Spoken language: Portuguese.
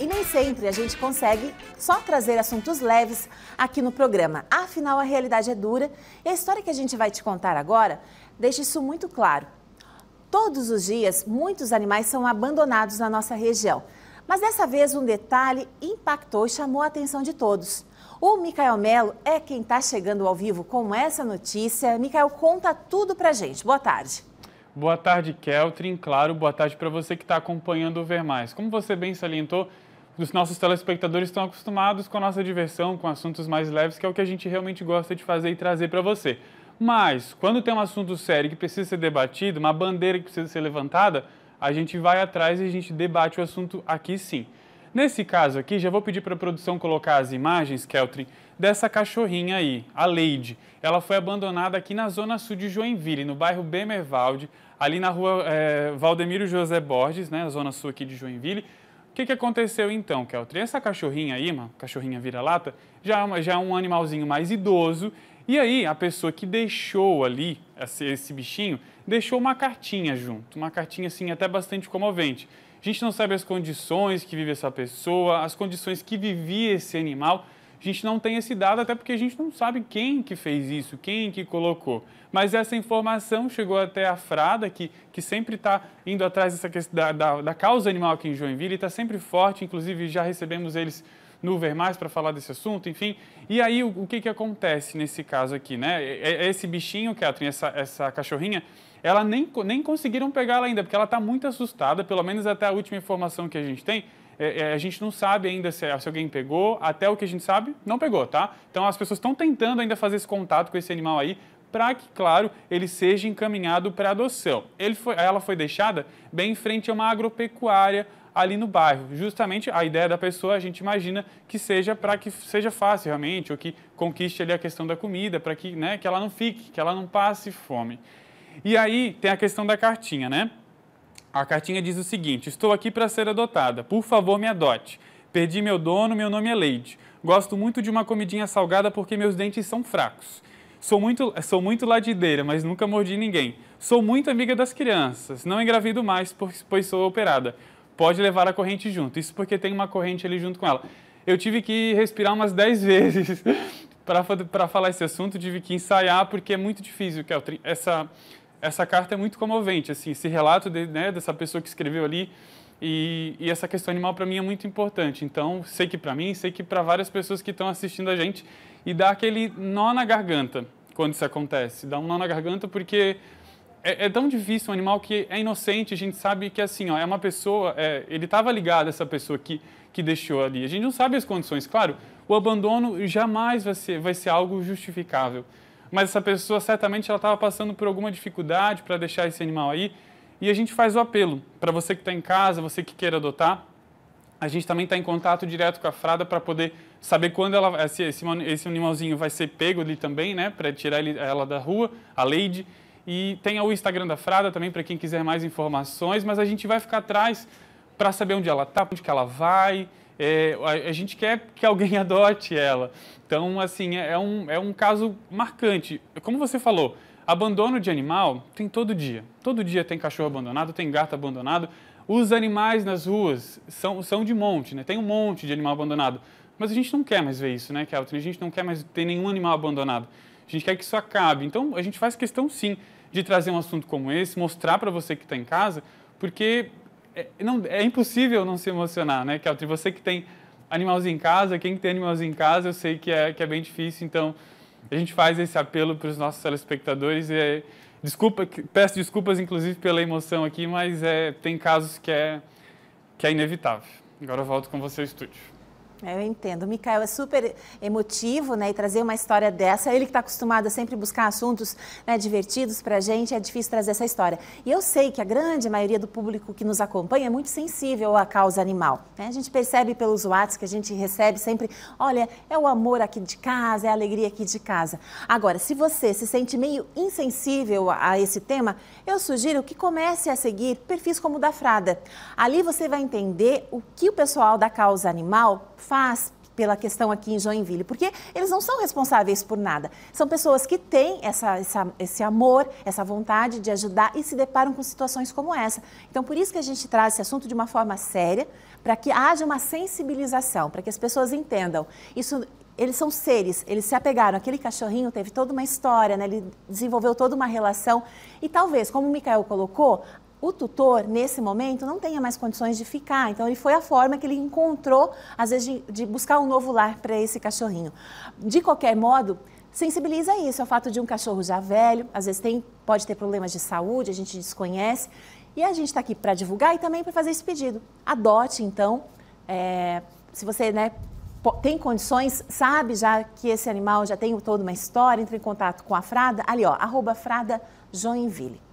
E nem sempre a gente consegue só trazer assuntos leves aqui no programa. Afinal, a realidade é dura e a história que a gente vai te contar agora deixa isso muito claro. Todos os dias, muitos animais são abandonados na nossa região. Mas dessa vez, um detalhe impactou e chamou a atenção de todos. O Micael Melo é quem está chegando ao vivo com essa notícia. Micael, conta tudo pra gente. Boa tarde. Boa tarde, Keltrin. Claro, boa tarde para você que está acompanhando o Ver Mais. Como você bem salientou, os nossos telespectadores estão acostumados com a nossa diversão, com assuntos mais leves, que é o que a gente realmente gosta de fazer e trazer para você. Mas, quando tem um assunto sério que precisa ser debatido, uma bandeira que precisa ser levantada, a gente vai atrás e a gente debate o assunto aqui sim. Nesse caso aqui, já vou pedir para a produção colocar as imagens, Keltrin, dessa cachorrinha aí, a Lady. Ela foi abandonada aqui na zona sul de Joinville, no bairro Bemervalde, ali na rua é, Valdemiro José Borges, né, a zona sul aqui de Joinville. O que, que aconteceu então, Keltrin? Essa cachorrinha aí, uma cachorrinha vira-lata, já, é já é um animalzinho mais idoso e aí, a pessoa que deixou ali esse, bichinho, deixou uma cartinha junto, uma cartinha assim até bastante comovente. A gente não sabe as condições que vive essa pessoa, as condições que vivia esse animal. A gente não tem esse dado, até porque a gente não sabe quem que fez isso, quem que colocou. Mas essa informação chegou até a Frada, que, que sempre está indo atrás dessa questão, da, da, da causa animal aqui em Joinville, e está sempre forte, inclusive já recebemos eles no Vermais para falar desse assunto, enfim. E aí, o, o, que, que acontece nesse caso aqui, né? Esse bichinho, Catherine, essa, essa cachorrinha, ela nem, nem conseguiram pegá-la ainda, porque ela está muito assustada, pelo menos até a última informação que a gente tem. É, é, a gente não sabe ainda se, se, alguém pegou, até o que a gente sabe, não pegou, tá? Então as pessoas estão tentando ainda fazer esse contato com esse animal aí, para que, claro, ele seja encaminhado para adoção. Ele foi, ela foi deixada bem em frente a uma agropecuária ali no bairro. Justamente a ideia da pessoa, a gente imagina que seja para que seja fácil realmente, ou que conquiste ali a questão da comida, para que, né, que ela não fique, que ela não passe fome. E aí tem a questão da cartinha, né? A cartinha diz o seguinte: Estou aqui para ser adotada. Por favor, me adote. Perdi meu dono, meu nome é Leide. Gosto muito de uma comidinha salgada porque meus dentes são fracos. Sou muito, sou muito ladideira, mas nunca mordi ninguém. Sou muito amiga das crianças. Não engravido mais, pois sou operada pode levar a corrente junto. Isso porque tem uma corrente ali junto com ela. Eu tive que respirar umas 10 vezes para falar esse assunto, tive que ensaiar, porque é muito difícil, Essa, essa carta é muito comovente, assim, esse relato de, né, dessa pessoa que escreveu ali. E, e essa questão animal para mim é muito importante. Então, sei que para mim, sei que para várias pessoas que estão assistindo a gente, e dá aquele nó na garganta quando isso acontece. Dá um nó na garganta porque é, é, tão difícil um animal que é inocente, a gente sabe que assim, ó, é uma pessoa, é, ele estava ligado a essa pessoa que, que deixou ali. A gente não sabe as condições, claro, o abandono jamais vai ser, vai ser algo justificável. Mas essa pessoa certamente ela estava passando por alguma dificuldade para deixar esse animal aí. E a gente faz o apelo para você que está em casa, você que queira adotar. A gente também está em contato direto com a frada para poder saber quando ela, esse, esse, esse animalzinho vai ser pego ali também, né? Para tirar ele, ela da rua, a Lady. E tem o Instagram da Frada também para quem quiser mais informações, mas a gente vai ficar atrás para saber onde ela está, onde que ela vai. É, a, a, gente quer que alguém adote ela. Então, assim, é, é um, é um caso marcante. Como você falou, abandono de animal tem todo dia. Todo dia tem cachorro abandonado, tem gato abandonado. Os animais nas ruas são, são de monte, né? Tem um monte de animal abandonado. Mas a gente não quer mais ver isso, né, Kelton? A gente não quer mais ter nenhum animal abandonado. A gente quer que isso acabe. Então, a gente faz questão, sim, de trazer um assunto como esse, mostrar para você que está em casa, porque é, não, é impossível não se emocionar, né, Keltri? Você que tem animalzinho em casa, quem tem animalzinho em casa, eu sei que é, que é bem difícil, então a gente faz esse apelo para os nossos telespectadores. E é, desculpa, peço desculpas, inclusive, pela emoção aqui, mas é, tem casos que é, que é inevitável. Agora eu volto com você ao estúdio. É, eu entendo. O Mikael é super emotivo, né? E trazer uma história dessa, ele que está acostumado a sempre buscar assuntos né, divertidos para a gente, é difícil trazer essa história. E eu sei que a grande maioria do público que nos acompanha é muito sensível à causa animal. Né? A gente percebe pelos whats que a gente recebe sempre, olha, é o amor aqui de casa, é a alegria aqui de casa. Agora, se você se sente meio insensível a esse tema, eu sugiro que comece a seguir perfis como o da Frada. Ali você vai entender o que o pessoal da causa animal faz pela questão aqui em Joinville, porque eles não são responsáveis por nada. São pessoas que têm essa, essa, esse amor, essa vontade de ajudar e se deparam com situações como essa. Então, por isso que a gente traz esse assunto de uma forma séria, para que haja uma sensibilização, para que as pessoas entendam. Isso eles são seres, eles se apegaram. Aquele cachorrinho teve toda uma história, né? ele desenvolveu toda uma relação. E talvez, como o Mikael colocou, o tutor, nesse momento, não tenha mais condições de ficar. Então, ele foi a forma que ele encontrou, às vezes, de, de buscar um novo lar para esse cachorrinho. De qualquer modo, sensibiliza isso, ao é fato de um cachorro já velho, às vezes tem, pode ter problemas de saúde, a gente desconhece. E a gente está aqui para divulgar e também para fazer esse pedido. Adote, então, é, se você né, tem condições, sabe já que esse animal já tem toda uma história, entre em contato com a Frada, ali ó, arroba Frada Joinville.